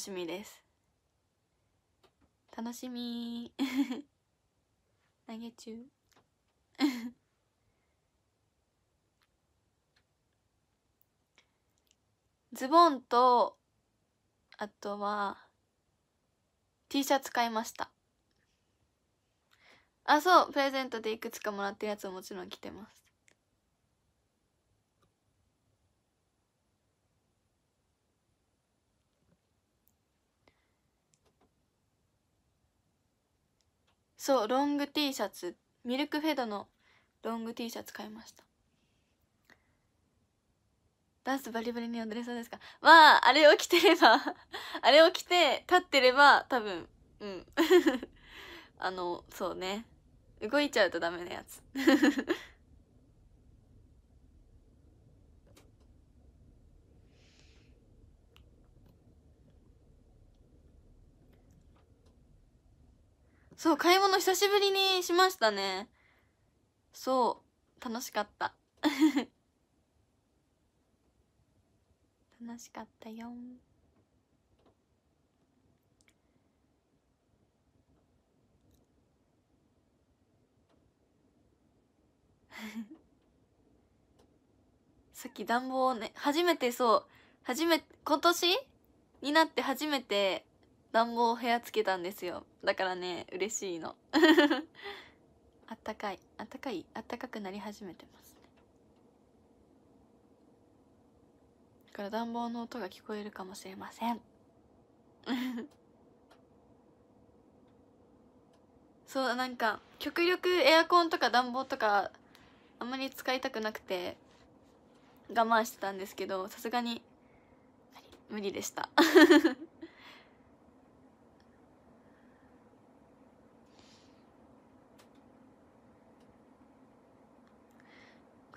しみです楽しみ 投げ中 ズボンとあとは T シャツ買いましたあそうプレゼントでいくつかもらってるやつをもちろん着てますそうロング T シャツミルクフェドのロング T シャツ買いましたダンスバリバリに踊れそうですかまああれを着てれば あれを着て立ってれば多分うん あのそうね動いちゃうとダメなやつ そう買い物久しぶりにしましたねそう楽しかった 楽しかったよ さっき暖房をね初めてそう初め今年になって初めて暖房部屋つけたんですよだからね嬉しいの あったかいあったかいあったかくなり始めてますねだから暖房の音が聞こえるかもしれません そうなんか極力エアコンとか暖房とかあんまり使いたくなくて我慢してたんですけどさすがに無理でした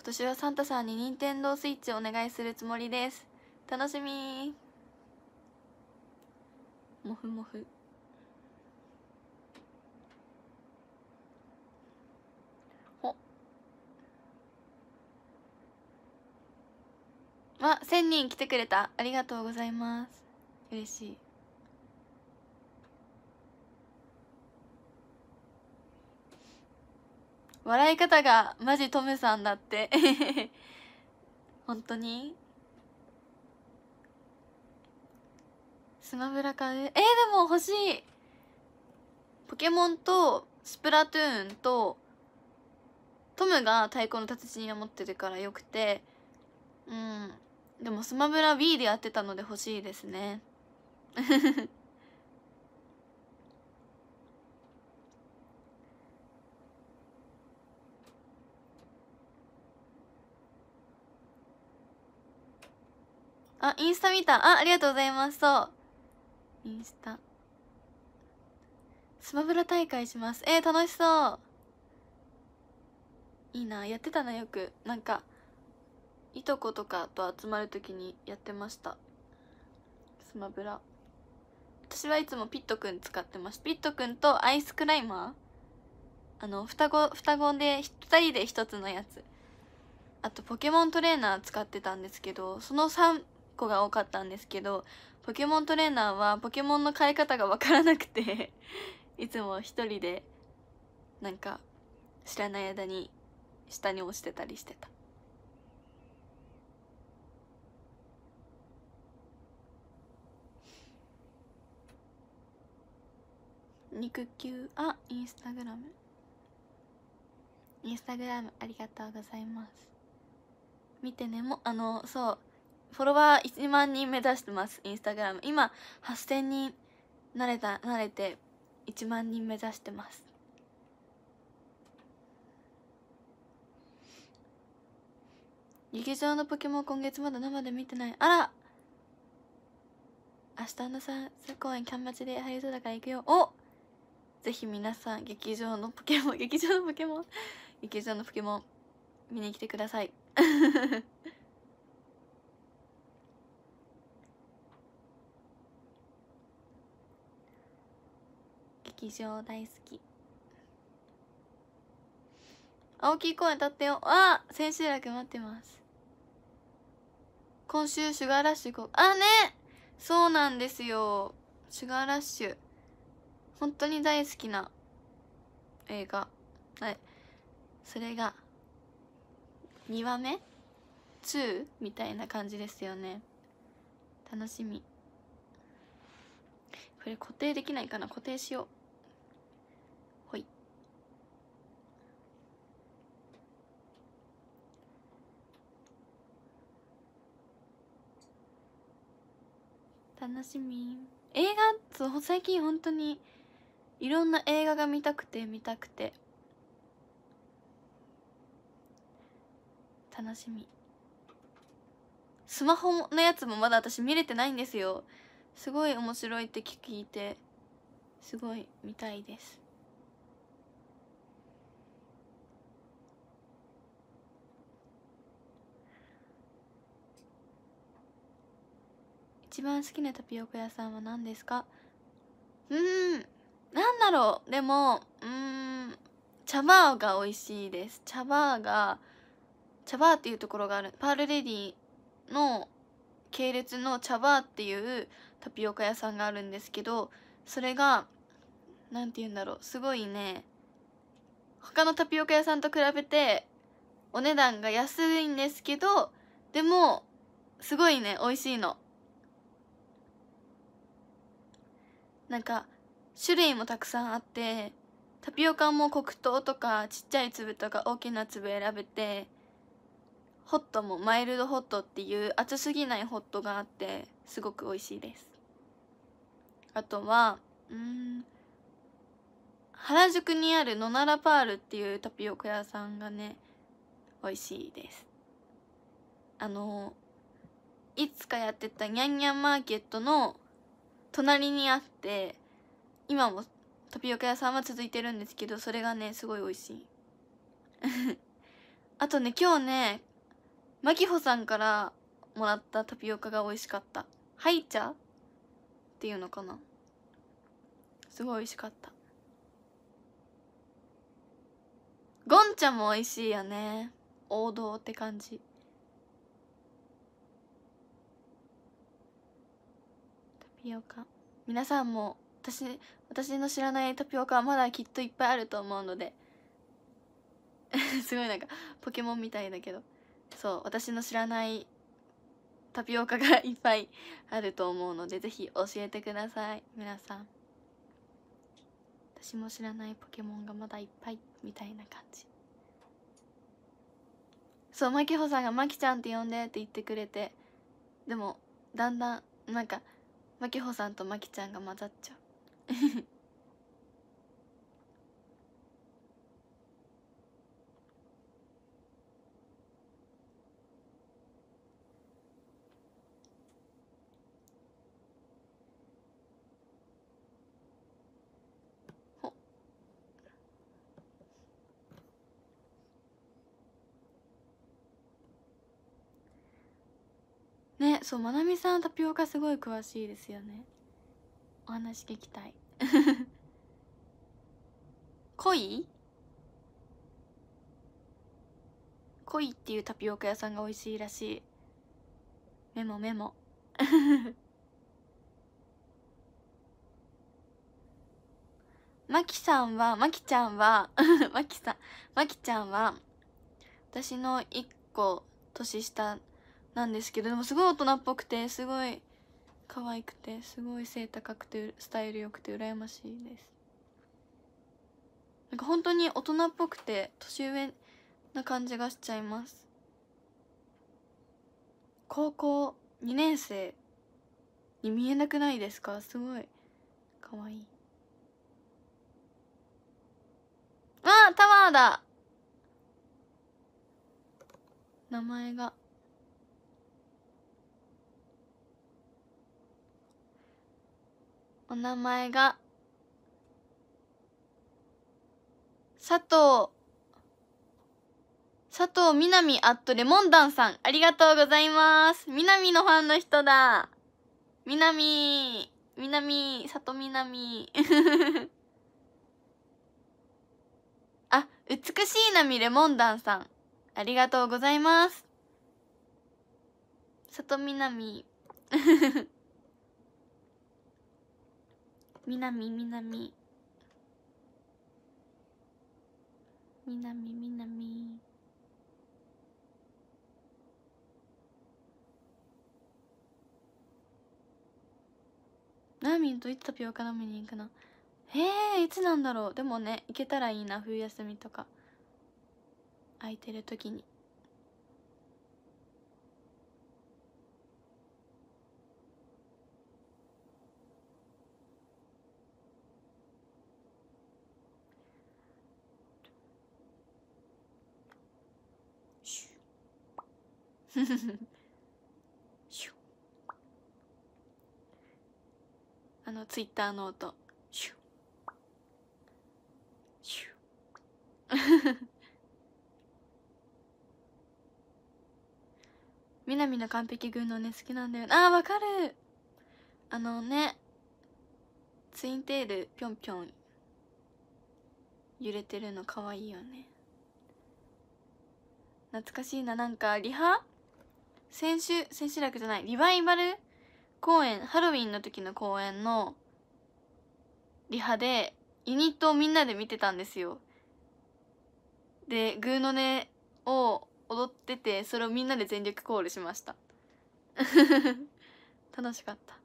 今年はサンタさんに任天堂スイッチお願いするつもりです楽しみもふもふほあ1000人来てくれたありがとうございます嬉しい笑い方がマジトムさんだって 本当にスマブラかえー、でも欲しいポケモンとスプラトゥーンとトムが太鼓の達人を持ってるからよくてうんでもスマブラ Wii でやってたので欲しいですね あ、インスタ見た。あ、ありがとうございます。そう。インスタ。スマブラ大会します。えー、楽しそう。いいな。やってたな、よく。なんか、いとことかと集まるときにやってました。スマブラ。私はいつもピットくん使ってます。ピットくんとアイスクライマーあの、双子、双子で、二人で一つのやつ。あと、ポケモントレーナー使ってたんですけど、その三、子が多かったんですけどポケモントレーナーはポケモンの飼い方が分からなくていつも一人でなんか知らない間に下に落ちてたりしてた。肉球あインスタグラムインスタグラムありがとうございます見てねもあのそうフォロワー1万人目指してますインスタグラム今8000人慣れた慣れて1万人目指してます劇場のポケモン今月まだ生で見てないあら明日のさ公演キャンマチで入りそうだから行くよおぜひ皆さん劇場のポケモン 劇場のポケモン劇場のポケモン見に来てください 劇場大好き青木公園立ってよあ千秋楽待ってます今週シュガーラッシュこうあねそうなんですよシュガーラッシュ本当に大好きな映画はいそれが2話目2みたいな感じですよね楽しみこれ固定できないかな固定しよう楽しみ映画最近本当にいろんな映画が見たくて見たくて楽しみスマホのやつもまだ私見れてないんですよすごい面白いって聞いてすごい見たいです一番好きなタピオカ屋さんは何ですかうーん何だろうでもうーん茶バーが美味しいです茶バーが茶バーっていうところがあるパールレディの系列の茶バーっていうタピオカ屋さんがあるんですけどそれが何て言うんだろうすごいね他のタピオカ屋さんと比べてお値段が安いんですけどでもすごいね美味しいのなんか種類もたくさんあってタピオカも黒糖とかちっちゃい粒とか大きな粒選べてホットもマイルドホットっていう熱すぎないホットがあってすごく美味しいですあとはうん原宿にあるノナラパールっていうタピオカ屋さんがね美味しいですあのいつかやってたニャンニャンマーケットの隣にあって今もタピオカ屋さんは続いてるんですけどそれがねすごい美味しい あとね今日ねまきほさんからもらったタピオカが美味しかったハイチャっていうのかなすごい美味しかったゴンちゃんも美味しいよね王道って感じピオカ皆さんも私私の知らないタピオカはまだきっといっぱいあると思うので すごいなんかポケモンみたいだけどそう私の知らないタピオカがいっぱいあると思うのでぜひ教えてください皆さん私も知らないポケモンがまだいっぱいみたいな感じそうマキホさんが「マキちゃんって呼んで」って言ってくれてでもだんだんなんかまきほさんとまきちゃんが混ざっちゃう ねそうまなみさんタピオカすごい詳しいですよねお話聞きたい 恋恋っていうタピオカ屋さんが美味しいらしいメモメモ マキさんはマキちゃんは マキさんマキちゃんは私の1個年下なんですけどでもすごい大人っぽくてすごい可愛くてすごい背高くてスタイル良くて羨ましいですなんか本当に大人っぽくて年上な感じがしちゃいます高校2年生に見えなくないですかすごい可愛いあタワーだ名前がお名前が佐藤佐藤みなみアットレモンダンさん、ありがとうございます。みなみのファンの人だ。みなみ、みなみ、佐藤みなみ。あ、美しい波レモンダンさん、ありがとうございます。佐藤みなみ。南南南南ナーミンといつたピオカ飲みに行くのえー、いつなんだろうでもね行けたらいいな冬休みとか空いてる時に あのツイッターの音シュシュ南 の完璧軍のね好きなんだよあわかるあのねツインテールぴょんぴょん揺れてるのかわいいよね懐かしいななんかリハ先週千秋楽じゃないリバイバル公演ハロウィンの時の公演のリハでユニットをみんなで見てたんですよでグーの音を踊っててそれをみんなで全力コールしました 楽しかった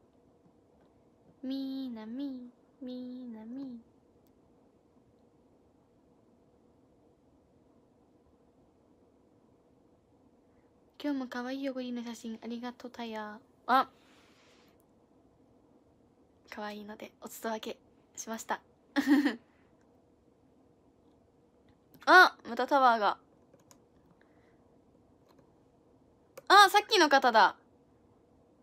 みーなみーみーなみー今日も可愛いおごりの写真ありがとうタイヤあ可愛いのでお裾分けしました あまたタワーがあさっきの方だ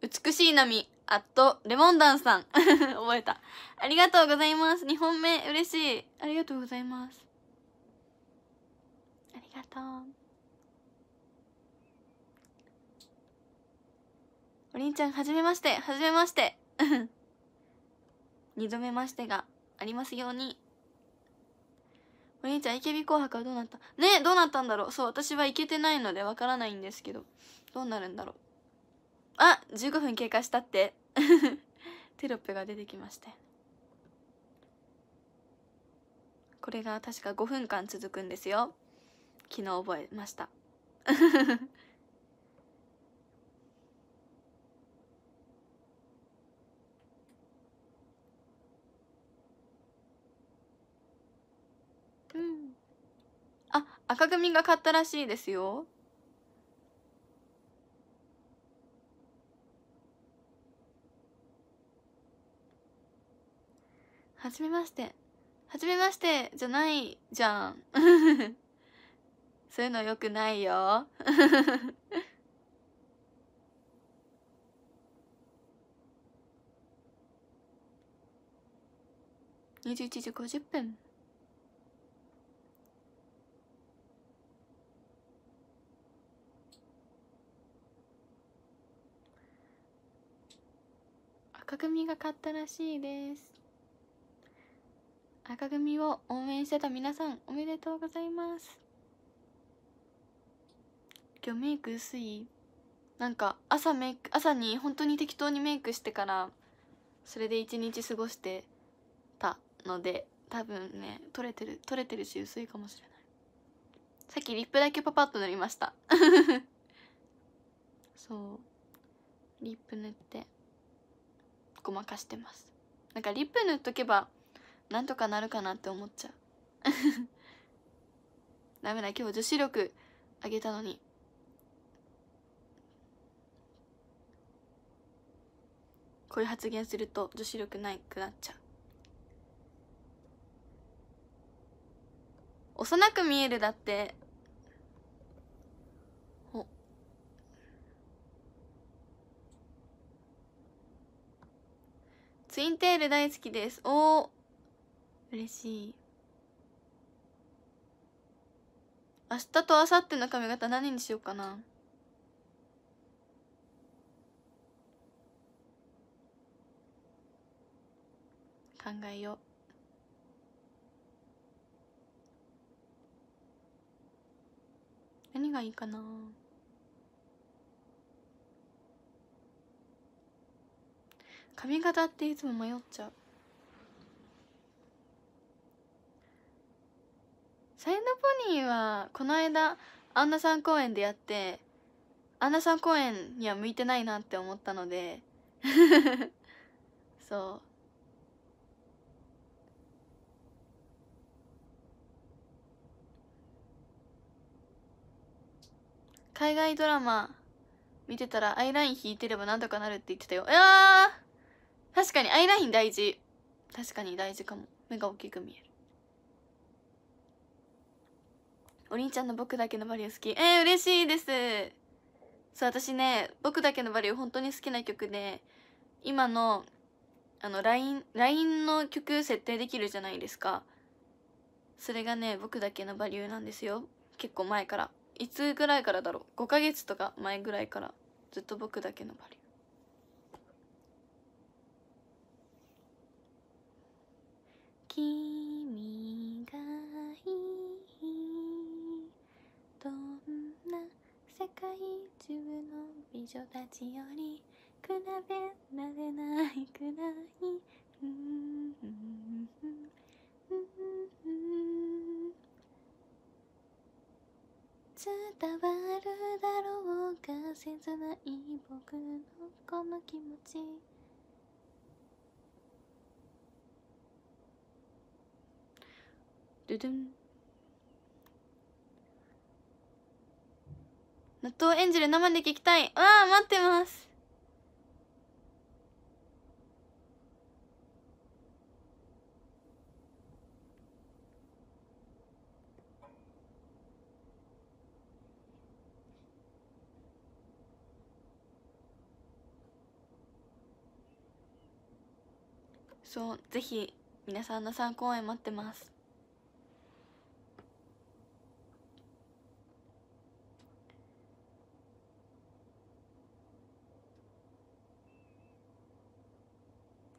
美しい波あとレモンダンさん 覚えたありがとうございます2本目嬉しいありがとうございますありがとうお兄ちゃん、はじめまして、はじめまして。二度目ましてがありますように。お兄ちゃんイケビ紅白はどうなったねどうなったんだろうそう私は行けてないのでわからないんですけどどうなるんだろうあ15分経過したって テロップが出てきましてこれが確か5分間続くんですよ昨日覚えました 赤組が買ったらしいですよはじめましてはじめましてじゃないじゃん そういうのよくないよ21 時50分赤組が勝ったらしいです赤組を応援してた皆さんおめでとうございます今日メイク薄いなんか朝メイク朝に本当に適当にメイクしてからそれで一日過ごしてたので多分ね取れてる取れてるし薄いかもしれないさっきリップだけパパッと塗りました そうリップ塗ってごまかしてますなんかリップ塗っとけばなんとかなるかなって思っちゃう ダメだ今日女子力上げたのにこういう発言すると女子力ないくなっちゃう幼く見えるだってツインテール大好きです。おお嬉しい。明日と明後日の髪型何にしようかな。考えよう。何がいいかな髪型っていつも迷っちゃうサイドポニーはこの間アンナさん公演でやってアンナさん公演には向いてないなって思ったので そう海外ドラマ見てたらアイライン引いてればなんとかなるって言ってたよ。いやー確かにアイライン大事確かに大事かも目が大きく見えるお兄ちゃんの僕だけのバリュー好きえー、嬉しいですそう私ね僕だけのバリュー本当に好きな曲で今のあの LINE, LINE の曲設定できるじゃないですかそれがね僕だけのバリューなんですよ結構前からいつぐらいからだろう5ヶ月とか前ぐらいからずっと僕だけのバリュー君がいいどんな世界中の美女たちより比べられないくらいうんうんうんうん伝わるだろうか切ない僕のこの気持ちドゥン納豆エンジェル生で聞きたいわあ待ってますそうぜひ皆さんの参考演待ってます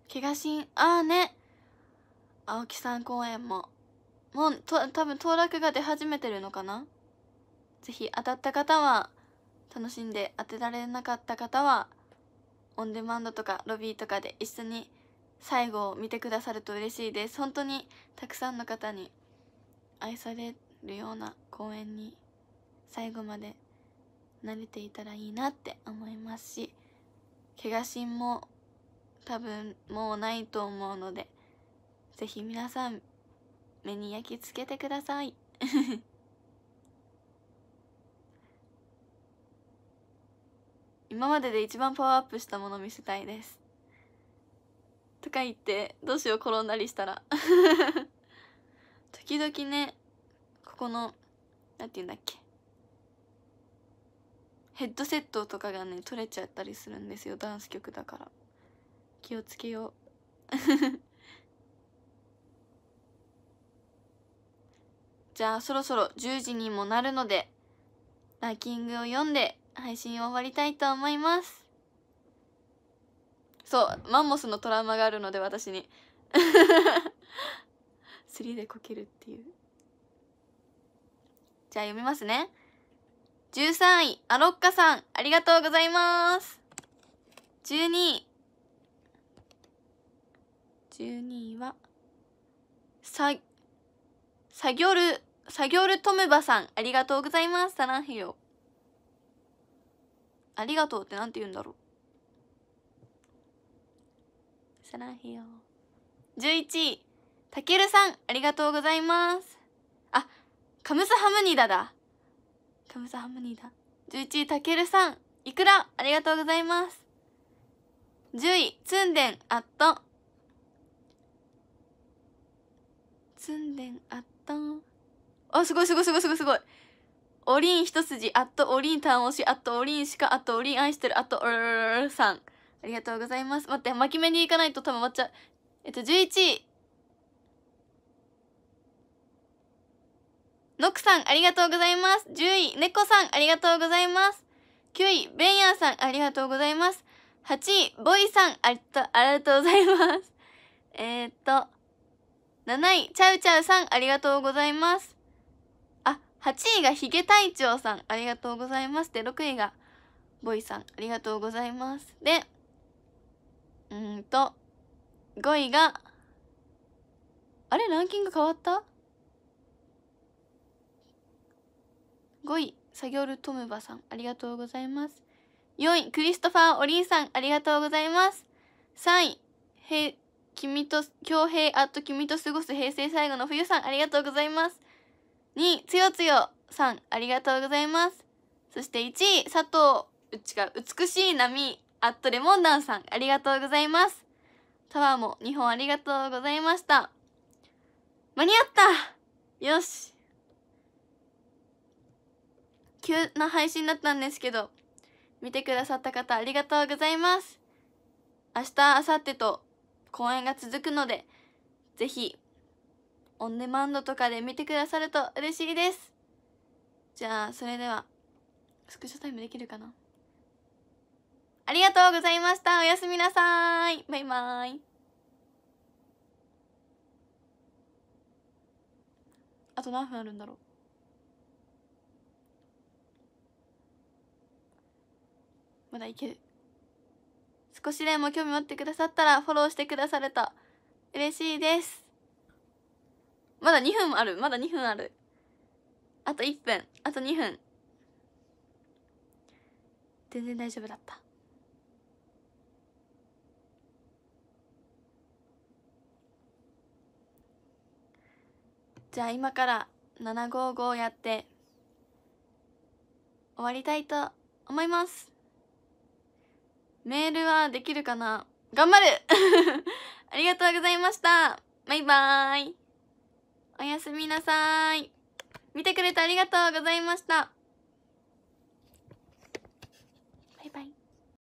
気がしんああね青木さん公演ももうと多分当落が出始めてるのかな是非当たった方は楽しんで当てられなかった方はオンデマンドとかロビーとかで一緒に最後を見てくださると嬉しいです本当にたくさんの方に愛されるような公演に最後まで慣れていたらいいなって思いますし怪我しも多分もうないと思うのでぜひ皆さん目に焼き付けてください 今までで一番パワーアップしたもの見せたいですとか言ってどうしよう転んだりしたら 時々ねここの何て言うんだっけヘッドセットとかがね取れちゃったりするんですよダンス曲だから気をつけよう じゃあそろそろ10時にもなるのでランキングを読んで配信を終わりたいと思いますそうマンモスのトラウマがあるので私に リーでこけるっていうじゃあ読みますね13位アロッカさんありがとうございます12位12位はさぎょる作業るトムバさんありがとうございますサランヘヨありがとうってなんて言うんだろうサランヘヨ11位たけるさんありがとうございますあカムサハムニダだカムサハムニダ11位たけるさんいくらありがとうございます10位ツンデンアット住んでんあったんあすごいすごいすごいすごいすごいおりん一筋あっとおりん楽しいあっとおりんしかあっとおりん愛してるあっとおるさんありがとうございます待って巻き目に行かないと多分終わっちゃうえっと11位ノクさんありがとうございます10位猫さんありがとうございます9位ベンヤンさんありがとうございます8位ボイさんありがとうございますえー、っと7位、ちゃうちゃうさん、ありがとうございます。あ、8位がヒゲ隊長さん、ありがとうございます。で、6位がボイさん、ありがとうございます。で、うんと、5位が、あれランキング変わった ?5 位、サギョルトムバさん、ありがとうございます。4位、クリストファー・オリンさん、ありがとうございます。3位、ヘ君と、恭平、あっと君と過ごす平成最後の冬さん、ありがとうございます。2位、つよつよさん、ありがとうございます。そして1位、佐藤、うちが、美しい波、あとレモンダンさん、ありがとうございます。タワーも2本ありがとうございました。間に合ったよし急な配信だったんですけど、見てくださった方ありがとうございます。明日、明後日と公演が続くので、ぜひ、オンデマンドとかで見てくださると嬉しいです。じゃあ、それでは、スクショタイムできるかなありがとうございました。おやすみなさい。バイバーイ。あと何分あるんだろうまだいける。少しでも興味持ってくださったらフォローしてくださると嬉しいですまだ2分あるまだ2分あるあと1分あと2分全然大丈夫だったじゃあ今から755やって終わりたいと思いますメールはできるかな頑張る ありがとうございましたバイバーイおやすみなさい見てくれてありがとうございました